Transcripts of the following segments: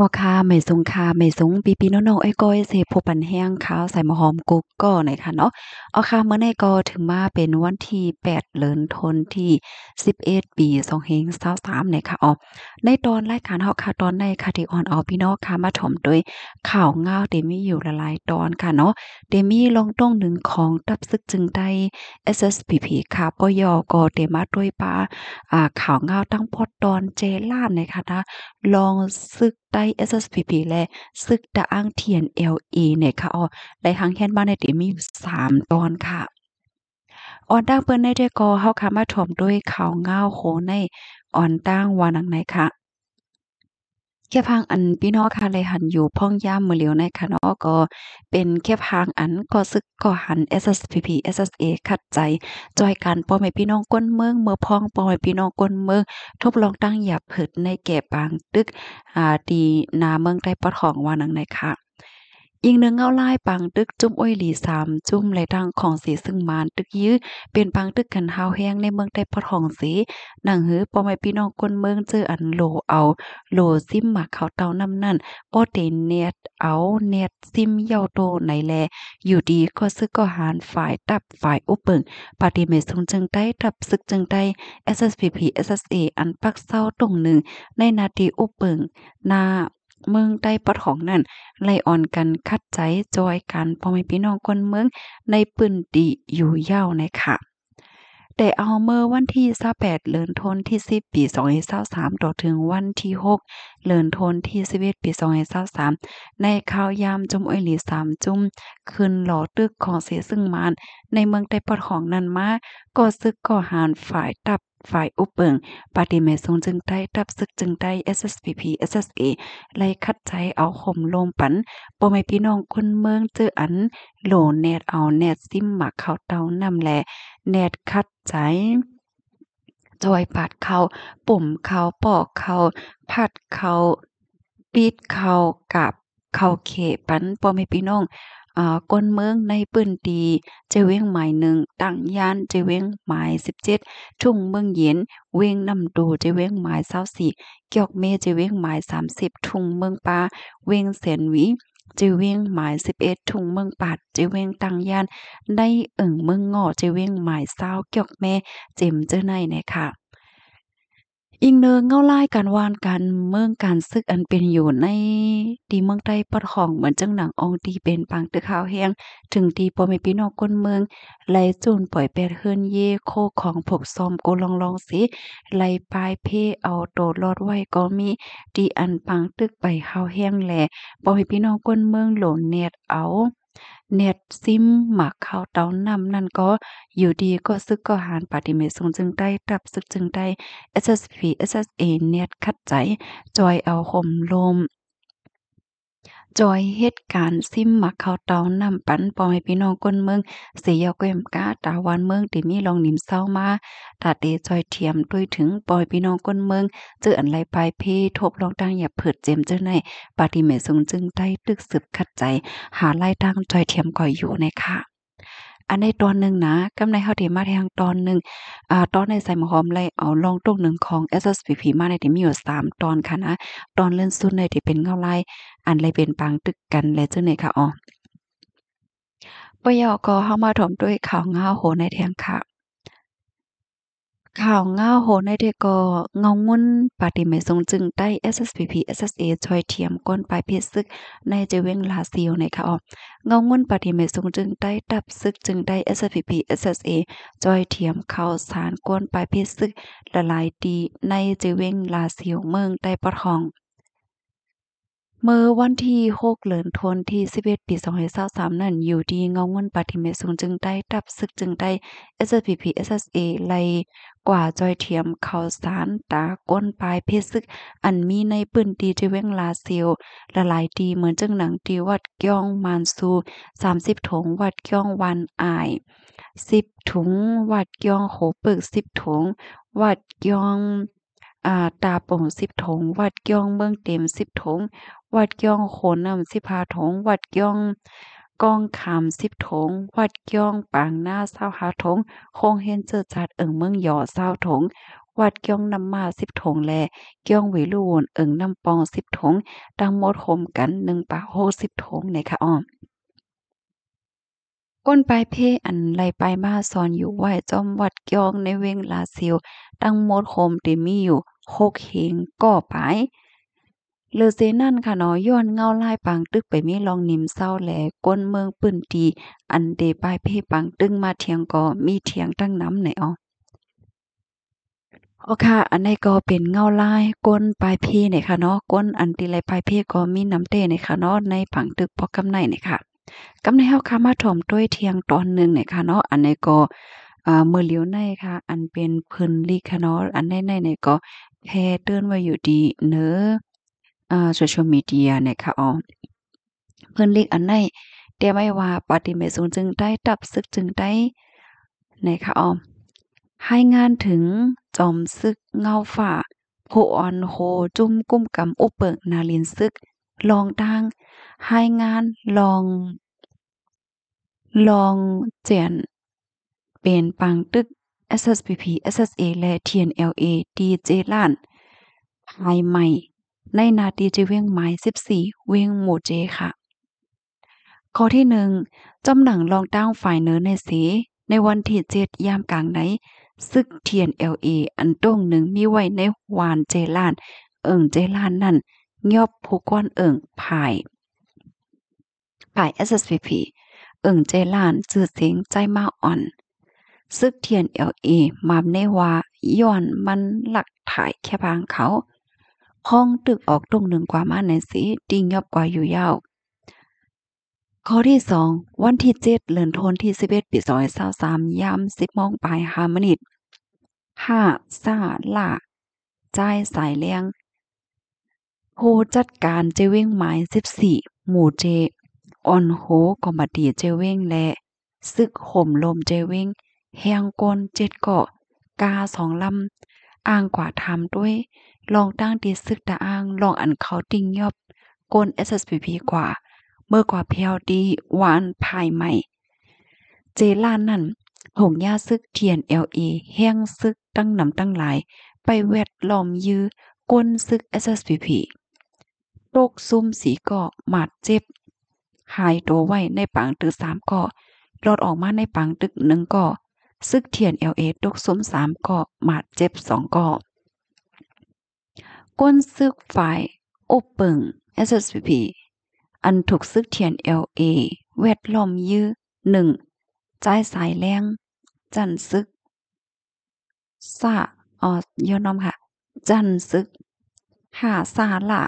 ว่าค่ะไม่สงค่ะไม่สงปีปีน้องๆไอ้ก้อยเสพบปันแห้งค่ะใส่มะหอมกุ๊กก็ไหนค่ะเนาะเอาค่ะเมื่อในก็ถึงมาเป็นวันที่ 8เดืินทนที่ 11 ปี2เฮง23เนี่ยค่ะอ๋อในตอนรายการเฮาค่ะตอนในคาะทีออนเอาพี่น้องค่ะมาถมด้วยข่าวเงาเดมี่อยู่ละลายตอนค่ะเนาะเดมี่ลงต้องหนึ่งของตับซึกจึงได้ SSPP ค่ะปยก็เดมาด้วยปาอ่าข่าวเงาตั้งพอดตอนเจล่านเนี่ยค่ะนะลองซึกไต้พีพีและซึกตะอ้างเทียนเอลเนี่ยค่ะอ๋อไนหังแค่นบ้านในตีมีอยู่มตอนค่ะ อ่อนตั้งเปิ้นในเดกอเฮาคามาถมด้วยข่าวง้าโหในอ่อนตั้งวานังไหนค่ะแค่พังอันพี่น้องค่ะเลยหันอยู่พ่องย่ามมือเหลียวในค่ะเนาะก็เป็นแค่พังอันก็ซึกก็หัน SSPP SSA ขัดใจจอยการป้อมให้พี่น้องก้นเมืองเมื่อพ่องป้อมให้พี่น้องก้นเมืองทบลองตั้งหยับเผิดในแก่ปางตึกอ่าดีนาเมือง ใต้ปอดของว่านังในค่ะยิงเนื้อเงาลายปังตึกจุ้มอ้อยหลีสามจุ้มไหลทางของสีซึ่งมานตึกยื้อเป็นปังตึกกันหาวแห้งในเมืองใต้พอทองสีหนังหือปอม่พี่น้องคนเมืองเจออันโลเอาโลซิมหมักเขาเตาน้ำนั่นป้อเตเนียดเอาเนียดซิมเยาโตไหนแลอยู่ดีก็ซึกก็หารฝ่ายตับฝ่ายอุปึงปฏิเมสุงจึงได้ตับซึกจึงได้ SSPP SSA อันปักเศร้าตรงหนึ่งในนาทีอุปึงหน้าเมืองใต้ปอดของนั่นไล่อ่อนกันคัดใจจอยกันพ่อแม่พี่น้องคนเมืองในปืนดีอยู่เยาาในค่ะ แต่เอาเมื่อวันที่28เลือนทนที่10ปี2023ต่อถึงวันที่6เลือนทนที่11ปี2023ในข่าวยามจุ่มอ้อยหลีสามจุ่มขึ้นหล่อตึกของเสียซึ่งมานในเมืองไต้ปอดของนันมาก็ซึกก่อหารฝ่ายตับฝ่ายอุปเปิงปฏิเมซงจึงได้รับซึกจึงได้ SSPP SSA ไล่คัดใจเอาข่มลมปันปมไพี่น้องคนเมืองเจออัน โหลเนตเอาเนตซิมหมักเข้าเตานำแหละเนตคัดใจจอยปาดเขา ปุ่มเขาปอกเขาพัดเขาปีดเขากับเขาเขปันปอม่พี่น้องก้นเมืองในปื้นตีเจเวงหมายหนึ่งตั้งยานเจเวงหมายสิบเจ็ดทุ่งเมืองเย็นเวงนำดูเจเวงหมายเศร้าสี่เกี่ยวเมเจเวงหมายสามสิบทุ่งเมืองปา เวงเสนวีจเวงหมายสิบเอ็ดทุงเมืองปัดเจเวงตังยาน ได้เอิ่งเมืองงอเจเวงหมายเศร้าเกี่ยวแม่เจมเจ้าในเนี่ยค่ะอิงเนืองเงาไล่การวานการเมืองการซึกอันเป็นอยู่ในดีเมืองใต้ปอดของเหมือนจังหนังองตีเป็นปังตึกขาวแห้งถึงตีปอมพี่น้องก้นเมืองไหลจูนปล่อยแปดเฮือนเย่โคของผกซอมโกลองลองสิไหลปลายเพเอาโตลอดไว้ก็มีดีอันปังตึกไปขาวแห้งแหลปอมพี่น้องก้นเมืองหลนเน็ตเอาเน็ตซิมหมากข้าวเต้านำ นั่นก็อยู่ดีก็ซึกก็หารปฏิเมสงจึงได้ตับซึกจึงได้ SSP SSA เน็ตคัดใจจอยเอาห่มลมจอยเหตุการณ์ซิมมักเขาเตานํำปันปอให้พี่น้องก้นเมืองเสียเกมกาตาวันเมืองที่มีลองนิ่มเศร้ามาตาเตจอยเทียมด้วยถึงปอยพี่น้องก้นเมืองเจออันไรปลายเพทบลองตั้งอย่าเผิดเจมเจ้าในปาฏิเมสุงจึงได้ตึกสืบขัดใจ หาไล่ตั้งจอยเทียมก่อยอยู่ในค่ะอันในตอนหนึ่งนะกำในเฮาที่มาทางตอนหนึ่งอ่าตอนในใส่หมออมเลยเอาลองตงหนึ่งของ SSPP มาในที่มีอยู่3ตอนค่ะ นะ ตอนเลื่อนสุดในที่เป็นเงาลายอันเลยเป็นปางตึกกันและจังไ่ยค่ะอ๋อปยอก็เฮามาถมด้วยข่าวเงาโห ในแทงค่ะข่าวงาโหในเ็กอเงางุ่นปฏิเมทรงจึงใต้ SSPP SSA ชอยเทียมก้นปลายเพศซึกในเจเวงลาซิลในค่าอเงางุ่นปฏิเมทรงจึงใต้ตับซึกจึงได้ SSPP SSA ชอยเทียมเข้าสารก้นปลายเพศซึกละลายดีในเจเวงลาซิลเมืองใต้ปะทองเมื่อวันที่ 6เดือนธันวาคมที่11ปี2023นั้นอยู่ดีเงาเงินปฏิเมสูงจึงได้ตับซึกจึงได้ SPP SSA ไลกว่าจอยเทียมข่าวสารตาก้นปลายเพศซึก อันมีในปืนตีที่เวงลาเซียวละหลายตีเหมือนจึงหนังตีวัดก้องมานซู30 ถงวัดก้องวันอาย 10ถุง วัดก้องโขปึก 10ถุงวัดก้องตาป่งสิบถง วัดก้องเมืองเต็มสิบถงวัดกยองโขนนำสิบหาถงวัดกยองกองาำสิบถงวัดกยองปางหน้าเศร้าหาถงคงเห็นเจอจัดเอิงเมืองหยอเศร้าถงวัดเกี้ยงน้ำมาสิบถงแลเกี้ยงวิลูนเอิงน้ำปองสิบถงดังหมดโคมกันหนึ่งปากโฮสิบถงในค่ะอ้อมก้นปลายเพอันไหลไปมาซอนอยู่ไหวจอมวัดเกี้ยงในเวงลาซิวดังหมดโคมติมีอยู่โคกเฮงก่อปายเลอเซนั่นค่ะเนาะย้อนเงาลายปัง ตึกไปมีลองนิ่มเศร้าแหลก้นเมืองปืนตีอันเดปายเพ่ปังตึงมาเทียงก็มีเทียงตั้งน้ำไหนอ๋อโอเคอันนก็เป็นเงาลายก้นปลายเพเนี่ยค่ะเนาะก้นอันตีไรปลายเพก็มีน้ำเตเนี่ยค่ะเนาะในผังตึกพอกำไนเนี่ยค่ะกำไนเฮาค่ะมาถมด้วยเทียงตอนหนึ่งเนี่ยค่ะเนาะอันนก็เมื่อเลี้ยวในค่ะ อันเป็นพื้นลีค่ะเนาะอันในในเนี่ยก็แพเตือนไว้อยู่ดี เนื้ออ่าโซเชียลมีเดียเนี่ยค่ะอ๋อเพิ่นเล็กอันไหนแต่ไม่ว่าปฏิเมซูนจึงได้ ตับซึกจึงได้เนี่ยค่ะอ๋อให้งานถึงจอมซึกเงาฝ่าโหออนโหจุ่มกุ้มกำอุปเปิกนาลินซึกลองตั้งให้งานลอง ลองเจียน เป็นปังตึก SSPP SSA และ TNLA DJ ล้านภายใหม่ในนาทีจะเวียงไม้สิบสี่เวียงหมูเจค่ะ ข้อที่หนึ่งจำหนังลองตั้งฝ่ายเนื้อในสีในวันที่เจ็ดยามกลางไหนซึกเทียนเอลเออันต้งหนึ่งมีไว้ในวานเจลาน เอิงเจลานนั่น ยอบผู้ก้อนเอิงภายภาย SSPP เอิงเจลานจืดเสียงใจมาอ่อน ซึกเทียนเอลเอมาในว่าย้อนมันหลักถ่ายแค่บางเขาห้องตึกออกตรงหนึ่งกว่ามาในสิติงยอบกว่าอยู่ยาว ข้อที่สองวันที่เจ็ดเลือนทนที่สิบเอ็ดปีซอยสาวสามย้ำสิบมองปลายฮามนิดห้าซาล่าจสายเลี้ยงผู้จัดการเจวิ้งหมายสิบสี่หมู่เจ ออนโฮกอมดีเจวิ้งและ ซึกข่มลมเจวิ้งแหงกนเจ็ดเกาะกาสองลำอ่างกว่าทำด้วยลองตั้งดีซึกตาอ้างลองอันเขาติ้งยอบก้น SSPP กว่า เมื่อกว่าเพียวดีหวานภายใหม่ เจล่านนั่นหงยาซึกเทียนเอลีแห้งซึกตั้งนำตั้งหลายไปแวดล้อมยื้อก้นซึก SSPP โรคซุ่มสีกอหมาดเจ็บหายตัวไว้ในปังตึกสามกาะรอดออกมาในปังตึกหนึ่งกาะซึกเทียนเอลเอตกซุ่มสามกาะหมาดเจ็บสองกาะก้นซึกฝ่ายโอเปิง SSPP อันถูกซึกเทียน LA เวดลอมยื้อหนึ่งจ่ายสายแรงจันซึกซาอ๋อยอนอมค่ะ จันซึกหาซาละ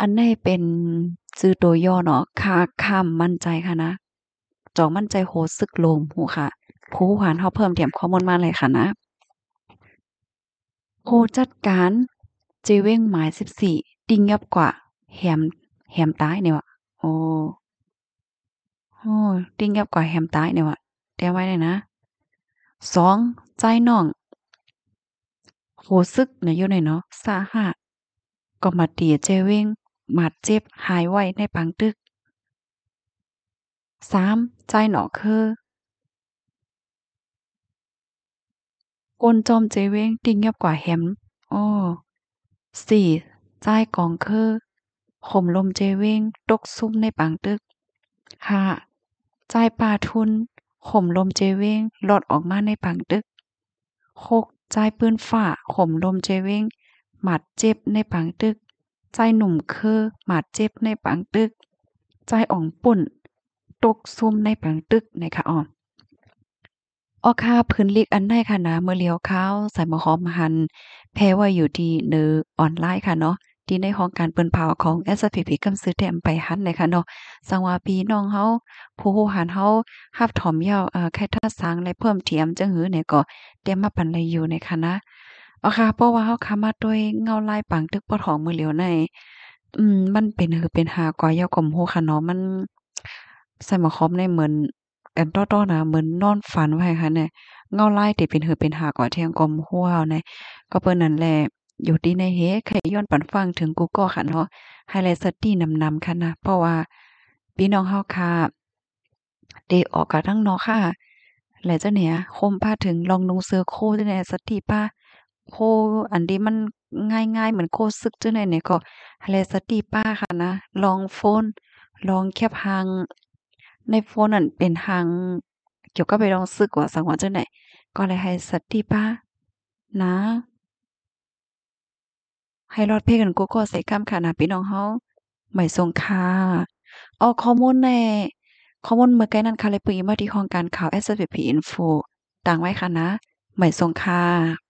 อันนี้เป็นซื้อตัวย่อเนาะคาค้ามมั่นใจค่ะนะ จองมั่นใจโหซึกลมหูค่ะ ผู้หวานเขาเพิ่มเตยมข้อมูลมาเลยค่ะนะโคจัดการเจเว้งหมายสิบสี่ดิ่งยับกว่าแหมแหมตายเนี่ยวะโอ้โอ้ดิ่งยับกว่าแหมตายเนี่ยวะเต่ไว้เลยนะสองใจน่องโหซึกเนี่ยอยู่หนเนาะสาหะก็มาตีเจเว้งหมัดเจ็บหายไว้ในปังตึกสามใจหนอคือก้นจอมเจเวงติ่งเงียบกว่าแฮมอ้อสี่จ้ายกองคือข่มลมเจเวงตกซุ่มในปังตึกห้าจ้ายปลาทุนข่มลมเจเวงหลอดออกมาในปังตึกหกจ้ายปืนฝ่าข่มลมเจเวงหมัดเจ็บในปังตึกจ้ายหนุ่มคือหมัดเจ็บในปังตึกจ้ายอ่องปุ่นตกซุ่มในปังตึกนะคะอ๋อออค่าพื้นลิกอันได้ค่ะนะเมื่อเลียวข้าว ใส่มะหอมหัน แพ้ว่าอยู่ที่เนื้อออนไลน์ค่ะเนาะที่ในห้องการเปิ้นเผาของ s อ p p กำซื้อแถมไปหันเลยค่ะเนาะสังว่าพี่น้องเฮาผู้ฮู้หันเฮาฮับถอมยาวเอ่อ แค่ท่าสางและเพิ่มเทียมจังหือเนี่ยก็ เตรียมมาปันเลยอยู่ในค่ะนะออาค่ะ เพราะว่าเฮาคามาด้วยเงาลายปังตึกปอดขอเมือเลียวใน อืม มันเป็นหือเป็นหากว่ายาวกลมฮู้ค่ะเนาะมันใส่มะคอมในเหมือนกันต้อๆนะเหมือนนอนฝันไว้ ค่ะ เนี่ย เงาไล่เตเป็นเหือเป็นหาก่อเทียงกลมหัวเนี่ยก็เปิ้นนั่นแหละ อยู่ดีในเฮใครย้อนปันฟังถึงกูก็ค่ะ เนาะไฮไลท์สตี้นำๆค่ะนะเพราะว่า พี่น้องเฮาค่ะเดออกกับทั้งนอค่ะหละเจ้าเนี่ยคมพาถึงลองลงเสื้อโคจ้าเนี่ยสติป้า โค อันนี้มันง่ายง่ายเหมือนโคซึกเจ้าเนี่ยเนี่ยก็หล์สติป้าค่ะนะลองโฟน ลองแคบหางในโฟนนั่นเป็นทาง เกี่ยวกับไปลองซึกว่าสังวรจังไหน ก็เลยให้สัตที่ป้า นะ ให้รอดเพ่กันกูก็ใส่ข้ามขานะพี่น้องเฮาไหม่ทรงค่ะเอาข้อมูลในข้อมูลเมื่อไกลนั้นค่ะ เลยปีมาที่ห้องการข่าว s อ p info ต่างไว้ค่ะนะไหม่ทรงค่ะ